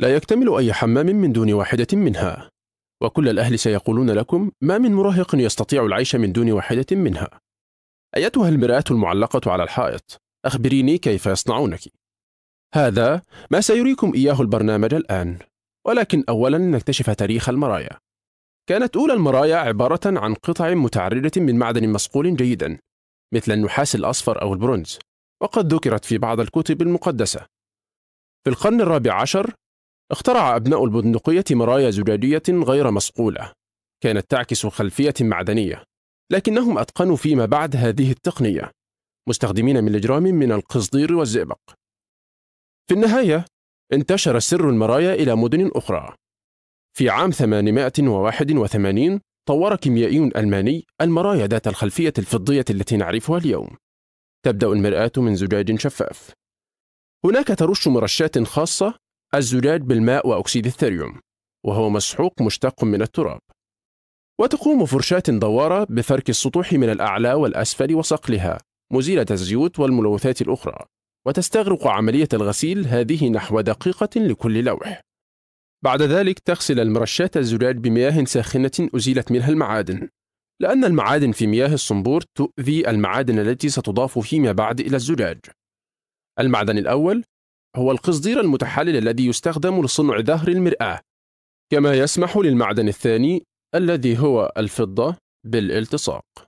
لا يكتمل أي حمام من دون واحدة منها وكل الأهل سيقولون لكم ما من مراهق يستطيع العيش من دون واحدة منها أيتها المرآة المعلقة على الحائط أخبريني كيف يصنعونك هذا ما سيريكم إياه البرنامج الآن ولكن أولا نكتشف تاريخ المرايا كانت أولى المرايا عبارة عن قطع متعردة من معدن مصقول جيدا مثل النحاس الأصفر أو البرونز وقد ذكرت في بعض الكتب المقدسة في القرن الرابع عشر اخترع أبناء البندقية مرايا زجاجية غير مصقولة كانت تعكس خلفية معدنية لكنهم أتقنوا فيما بعد هذه التقنية مستخدمين ملجرام من القصدير والزئبق في النهاية انتشر سر المرايا إلى مدن أخرى في عام 881 طور كيميائي ألماني المرايا ذات الخلفية الفضية التي نعرفها اليوم تبدأ المرآة من زجاج شفاف هناك ترش مرشات خاصة الزجاج بالماء وأكسيد الثريوم وهو مسحوق مشتق من التراب وتقوم فرشاة دوارة بفرك السطوح من الأعلى والأسفل وصقلها مزيلة الزيوت والملوثات الأخرى وتستغرق عملية الغسيل هذه نحو دقيقة لكل لوح بعد ذلك تغسل المرشات الزجاج بمياه ساخنة أزيلت منها المعادن لأن المعادن في مياه الصنبور تؤذي المعادن التي ستضاف فيما بعد إلى الزجاج المعدن الأول هو القصدير المتحلل الذي يستخدم لصنع ظهر المرآة كما يسمح للمعدن الثاني الذي هو الفضة بالالتصاق